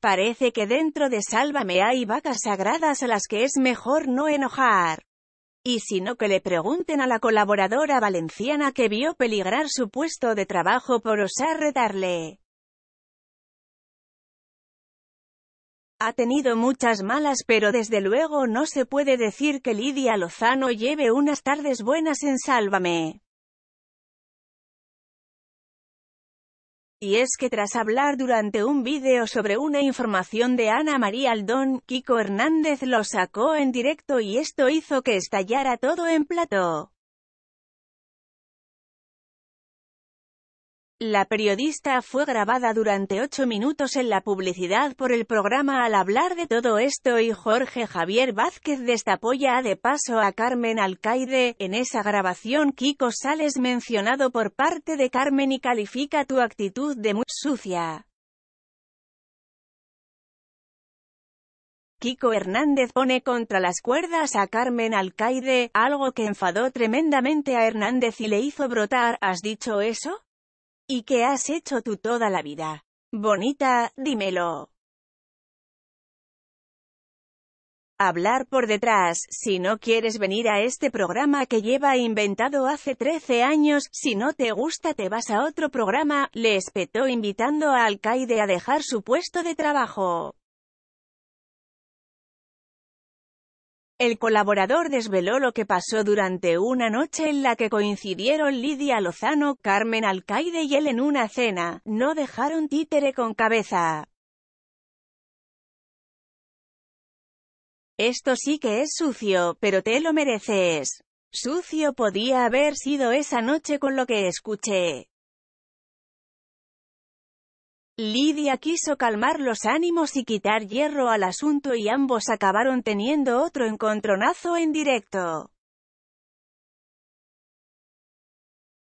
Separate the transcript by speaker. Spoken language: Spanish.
Speaker 1: Parece que dentro de Sálvame hay vacas sagradas a las que es mejor no enojar. Y sino que le pregunten a la colaboradora valenciana que vio peligrar su puesto de trabajo por osar retarle. Ha tenido muchas malas pero desde luego no se puede decir que Lidia Lozano lleve unas tardes buenas en Sálvame. Y es que tras hablar durante un vídeo sobre una información de Ana María Aldón, Kiko Hernández lo sacó en directo y esto hizo que estallara todo en plato. La periodista fue grabada durante ocho minutos en la publicidad por el programa al hablar de todo esto y Jorge Javier Vázquez destapó de paso a Carmen Alcaide. En esa grabación Kiko Sales mencionado por parte de Carmen y califica tu actitud de muy sucia. Kiko Hernández pone contra las cuerdas a Carmen Alcaide, algo que enfadó tremendamente a Hernández y le hizo brotar, ¿has dicho eso? y qué has hecho tú toda la vida. Bonita, dímelo. Hablar por detrás, si no quieres venir a este programa que lleva inventado hace 13 años, si no te gusta te vas a otro programa, le espetó invitando a Alcaide a dejar su puesto de trabajo. El colaborador desveló lo que pasó durante una noche en la que coincidieron Lidia Lozano, Carmen Alcaide y él en una cena. No dejaron títere con cabeza. Esto sí que es sucio, pero te lo mereces. Sucio podía haber sido esa noche con lo que escuché. Lidia quiso calmar los ánimos y quitar hierro al asunto y ambos acabaron teniendo otro encontronazo en directo.